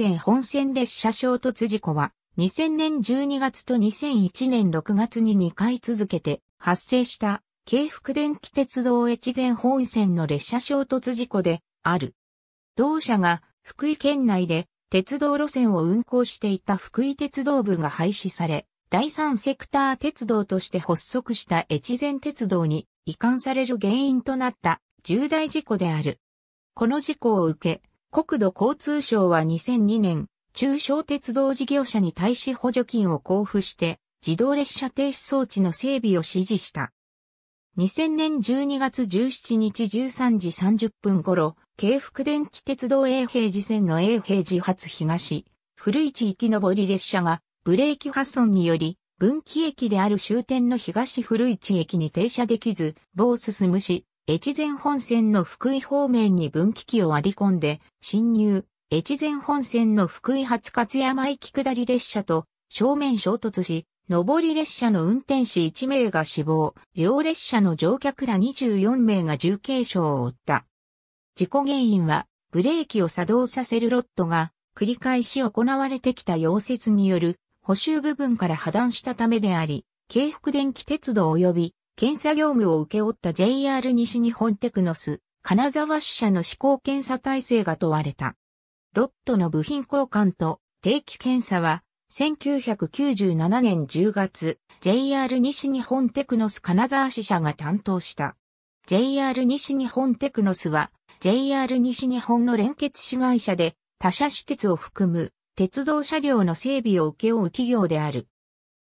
前本線列車衝突事故は、2000年12月と2001年6月に2回続けて発生した京福電気鉄道越前本線の列車衝突事故である。同社が福井県内で鉄道路線を運行していた福井鉄道部が廃止され、第三セクター鉄道として発足した越前鉄道に移管される原因となった重大事故である。この事故を受け、国土交通省は2002年、中小鉄道事業者に対し補助金を交付して、自動列車停止装置の整備を指示した。2000年12月17日13時30分頃、京福電気鉄道永平寺線の永平寺発東、古市行き上り列車が、ブレーキ破損により、分岐駅である終点の東古市駅に停車できず、棒進むし、越前本線の福井方面に分岐器を割り込んで、侵入、越前本線の福井初勝山駅下り列車と正面衝突し、上り列車の運転士1名が死亡、両列車の乗客ら24名が重軽傷を負った。事故原因は、ブレーキを作動させるロットが、繰り返し行われてきた溶接による補修部分から破断したためであり、京福電気鉄道及び検査業務を請け負った JR 西日本テクノス、金沢支社の試行検査体制が問われた。ロットの部品交換と定期検査は、1997年10月、JR 西日本テクノス金沢支社が担当した。JR 西日本テクノスは、JR 西日本の連結子会社で、他社施設を含む鉄道車両の整備を請け負う企業である。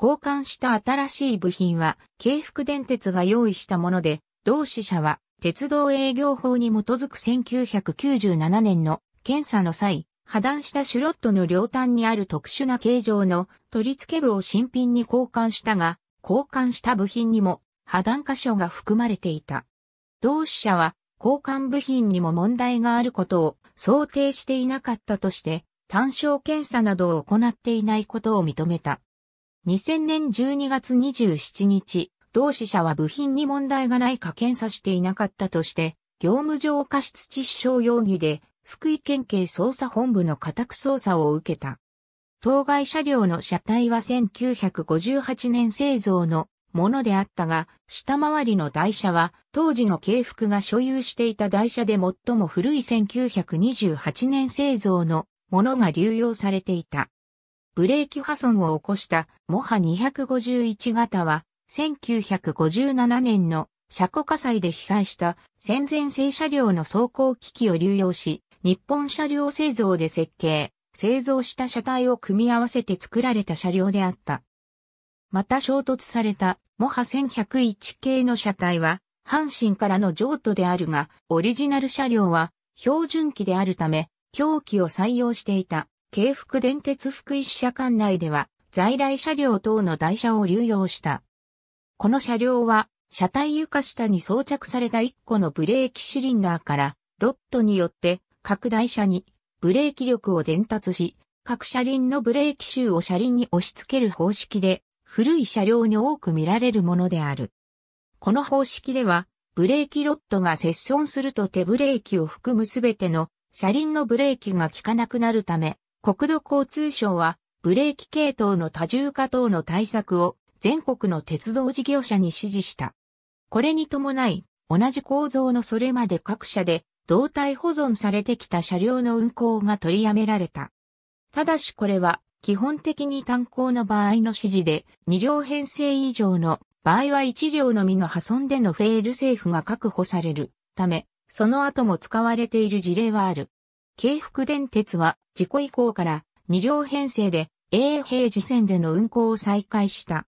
交換した新しい部品は、京福電鉄が用意したもので、同志社は、鉄道営業法に基づく1997年の検査の際、破断したシュロットの両端にある特殊な形状の取り付け部を新品に交換したが、交換した部品にも破断箇所が含まれていた。同志社は、交換部品にも問題があることを想定していなかったとして、単焦検査などを行っていないことを認めた。2000年12月27日、同志社は部品に問題がないか検査していなかったとして、業務上過失致死傷容疑で、福井県警捜査本部の家宅捜査を受けた。当該車両の車体は1958年製造のものであったが、下回りの台車は当時の警服が所有していた台車で最も古い1928年製造のものが流用されていた。ブレーキ破損を起こしたモハ251型は、1957年の車庫火災で被災した戦前製車両の走行機器を流用し、日本車両製造で設計、製造した車体を組み合わせて作られた車両であった。また衝突されたモハ1101系の車体は、阪神からの譲渡であるが、オリジナル車両は標準機であるため、狂気を採用していた。京福電鉄福井支社管内では、在来車両等の台車を流用した。この車両は、車体床下に装着された1個のブレーキシリンダーから、ロットによって各台車にブレーキ力を伝達し、各車輪のブレーキシューを車輪に押し付ける方式で、古い車両に多く見られるものである。この方式では、ブレーキロットが接損すると手ブレーキを含むすべての車輪のブレーキが効かなくなるため、国土交通省は、ブレーキ系統の多重化等の対策を全国の鉄道事業者に指示した。これに伴い、同じ構造のそれまで各社で胴体保存されてきた車両の運行が取りやめられた。ただしこれは基本的に単行の場合の指示で2両編成以上の場合は1両のみの破損でのフェールセーフが確保されるため、その後も使われている事例はある。京福電鉄は事故以降から2両編成で A 平時線での運行を再開した。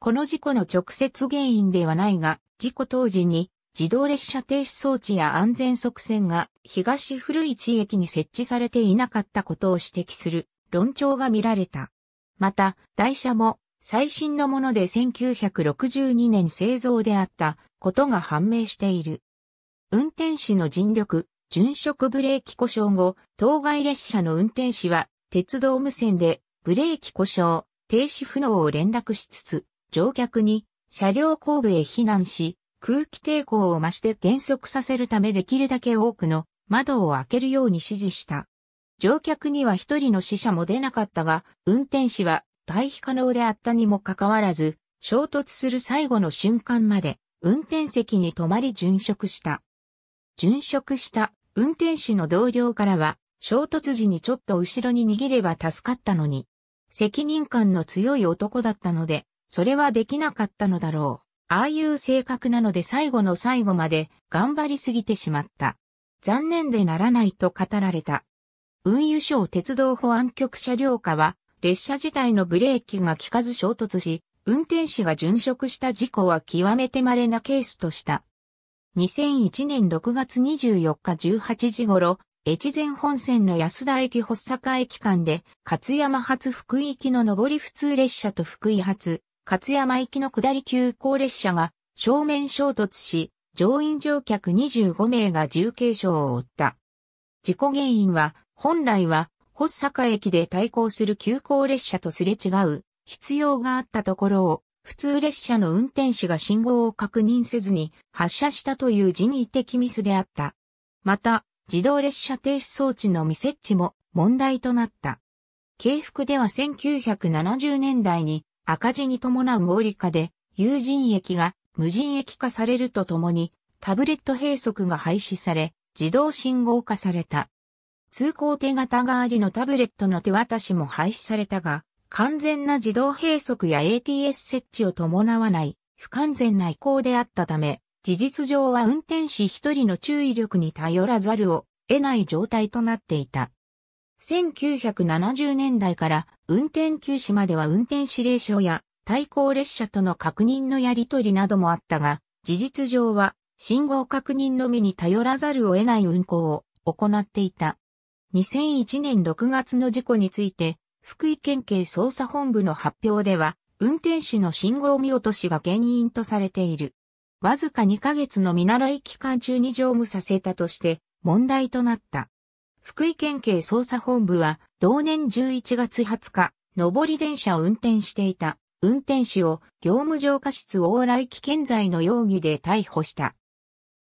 この事故の直接原因ではないが、事故当時に自動列車停止装置や安全側線が東古市駅に設置されていなかったことを指摘する論調が見られた。また、台車も最新のもので1962年製造であったことが判明している。運転士の尽力、殉職ブレーキ故障後、当該列車の運転士は、鉄道無線で、ブレーキ故障、停止不能を連絡しつつ、乗客に、車両後部へ避難し、空気抵抗を増して減速させるためできるだけ多くの窓を開けるように指示した。乗客には一人の死者も出なかったが、運転士は退避可能であったにもかかわらず、衝突する最後の瞬間まで、運転席に止まり殉職した。殉職した運転手の同僚からは、衝突時にちょっと後ろに逃げれば助かったのに、責任感の強い男だったので、それはできなかったのだろう。ああいう性格なので最後の最後まで頑張りすぎてしまった。残念でならないと語られた。運輸省鉄道保安局車両課は、列車自体のブレーキが効かず衝突し、運転士が殉職した事故は極めて稀なケースとした。2001年6月24日18時頃、越前本線の安田駅発坂駅間で、勝山発福井行きの上り普通列車と福井発、勝山行きの下り急行列車が正面衝突し、乗員乗客25名が重軽傷を負った。事故原因は、本来は、発坂駅で対抗する急行列車とすれ違う必要があったところを、普通列車の運転士が信号を確認せずに発車したという人為的ミスであった。また、自動列車停止装置の未設置も問題となった。京福では1970年代に赤字に伴う合理化で有人駅が無人駅化されるとともにタブレット閉塞が廃止され自動信号化された。通行手形代わりのタブレットの手渡しも廃止されたが、完全な自動閉塞や ATS 設置を伴わない不完全な移行であったため、事実上は運転士一人の注意力に頼らざるを得ない状態となっていた。1970年代から運転休止までは運転指令書や対向列車との確認のやり取りなどもあったが、事実上は信号確認のみに頼らざるを得ない運行を行っていた。2001年6月の事故について福井県警捜査本部の発表では、運転手の信号見落としが原因とされている。わずか2ヶ月の見習い期間中に乗務させたとして問題となった。福井県警捜査本部は同年11月20日、上り電車を運転していた運転手を業務上過失往来危険罪の容疑で逮捕した。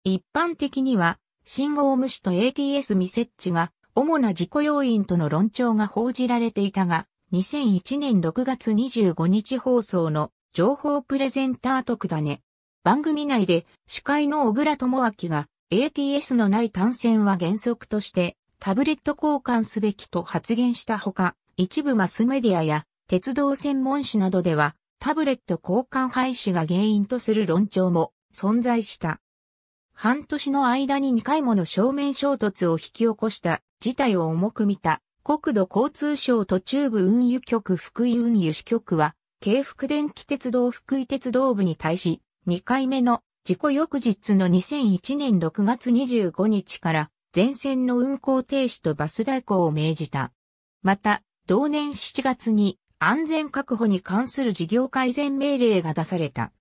一般的には信号無視と ATS 未設置が主な事故要因との論調が報じられていたが、2001年6月25日放送の情報プレゼンター特だね。番組内で司会の小倉智明が ATS のない単線は原則としてタブレット交換すべきと発言したほか、一部マスメディアや鉄道専門誌などではタブレット交換廃止が原因とする論調も存在した。半年の間に2回もの正面衝突を引き起こした事態を重く見た国土交通省途中部運輸局福井運輸支局は、京福電気鉄道福井鉄道部に対し、2回目の事故翌日の2001年6月25日から全線の運行停止とバス代行を命じた。また、同年7月に安全確保に関する事業改善命令が出された。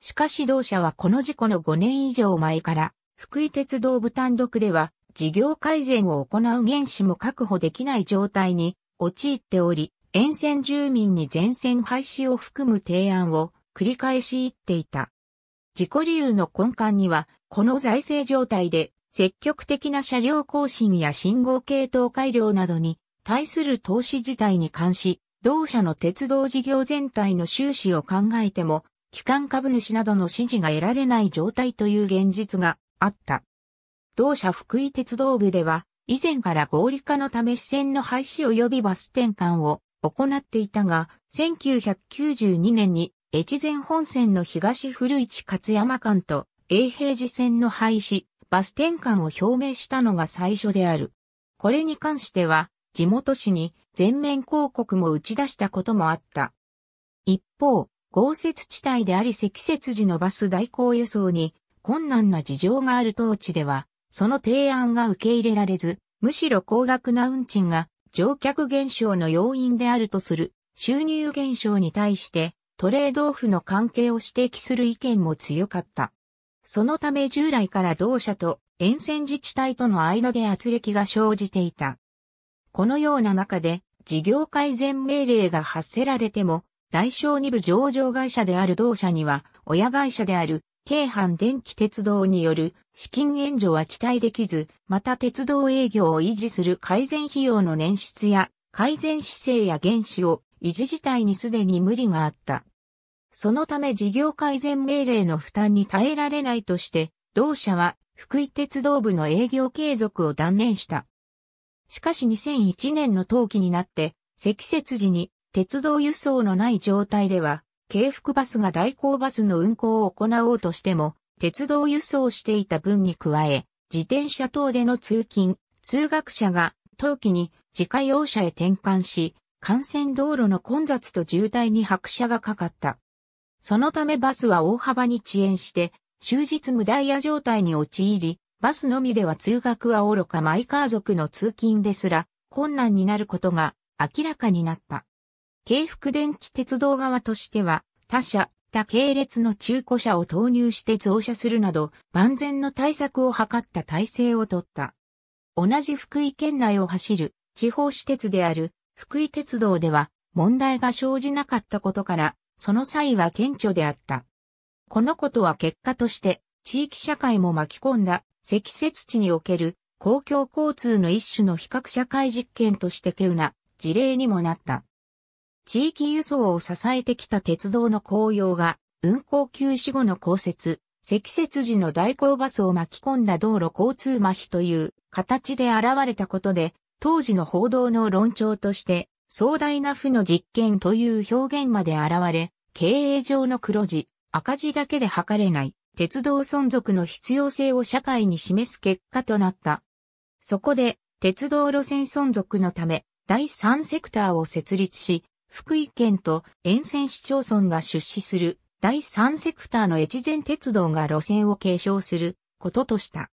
しかし同社はこの事故の5年以上前から、福井鉄道部単独では、事業改善を行う原資も確保できない状態に陥っており、沿線住民に全線廃止を含む提案を繰り返し言っていた。事故理由の根幹には、この財政状態で積極的な車両更新や信号系統改良などに対する投資自体に関し、同社の鉄道事業全体の収支を考えても、機関株主などの支持が得られない状態という現実があった。同社福井鉄道部では、以前から合理化のため支線の廃止及びバス転換を行っていたが、1992年に越前本線の東古市勝山間と永平寺線の廃止、バス転換を表明したのが最初である。これに関しては、地元市に全面広告も打ち出したこともあった。一方、豪雪地帯であり積雪時のバス代行輸送に困難な事情がある当地では、その提案が受け入れられず、むしろ高額な運賃が乗客減少の要因であるとする収入減少に対してトレードオフの関係を指摘する意見も強かった。そのため従来から同社と沿線自治体との間で圧力が生じていた。このような中で事業改善命令が発せられても内小二部上場会社である同社には、親会社である、京阪電気鉄道による資金援助は期待できず、また鉄道営業を維持する改善費用の捻出や、改善姿勢や原資を維持自体にすでに無理があった。そのため事業改善命令の負担に耐えられないとして、同社は福井鉄道部の営業継続を断念した。しかし2001年の冬季になって、積雪時に鉄道輸送のない状態では、京福バスが代行バスの運行を行おうとしても、鉄道輸送していた分に加え、自転車等での通勤、通学者が、冬季に自家用車へ転換し、幹線道路の混雑と渋滞に拍車がかかった。そのためバスは大幅に遅延して、終日無ダイヤ状態に陥り、バスのみでは通学はおろかマイカー族の通勤ですら困難になることが明らかになった。京福電気鉄道側としては、他社、他系列の中古車を投入して増車するなど、万全の対策を図った体制をとった。同じ福井県内を走る地方私鉄である福井鉄道では問題が生じなかったことから、その際は顕著であった。このことは結果として地域社会も巻き込んだ積雪地における公共交通の一種の比較社会実験としてけうな事例にもなった。地域輸送を支えてきた鉄道の紅葉が、運行休止後の降雪、積雪時の代行バスを巻き込んだ道路交通麻痺という形で現れたことで、当時の報道の論調として、壮大な負の実験という表現まで現れ、経営上の黒字、赤字だけで測れない、鉄道存続の必要性を社会に示す結果となった。そこで、鉄道路線存続のため、第三セクターを設立し、福井県と沿線市町村が出資する第3セクターの越前鉄道が路線を継承することとした。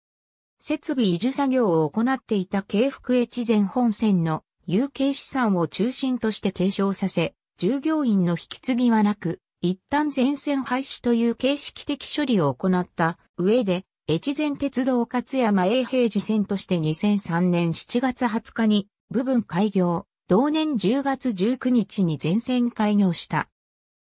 設備移住作業を行っていた京福越前本線の有形資産を中心として継承させ、従業員の引き継ぎはなく、一旦全線廃止という形式的処理を行った上で、越前鉄道勝山永平寺線として2003年7月20日に部分開業。同年10月19日に全線開業した。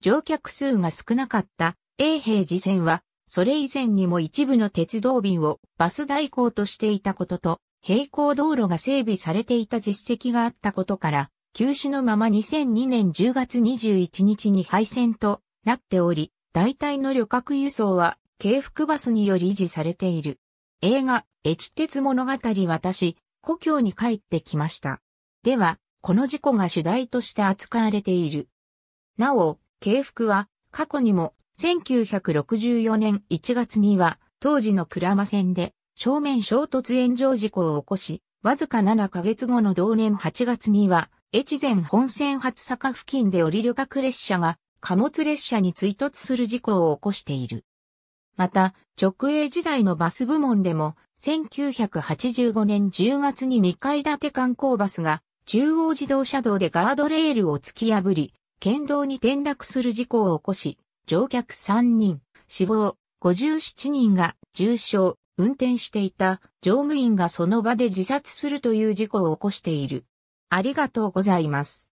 乗客数が少なかった永平寺線は、それ以前にも一部の鉄道便をバス代行としていたことと、並行道路が整備されていた実績があったことから、休止のまま2002年10月21日に廃線となっており、大体の旅客輸送は軽複バスにより維持されている。映画、越鉄物語私、故郷に帰ってきました。では、この事故が主題として扱われている。なお、警服は過去にも1964年1月には当時の倉間線で正面衝突炎上事故を起こし、わずか7ヶ月後の同年8月には越前本線初坂付近で降りる各列車が貨物列車に追突する事故を起こしている。また、直営時代のバス部門でも1985年10月に2階建て観光バスが中央自動車道でガードレールを突き破り、県道に転落する事故を起こし、乗客3人、死亡、57人が重傷、運転していた乗務員がその場で自殺するという事故を起こしている。ありがとうございます。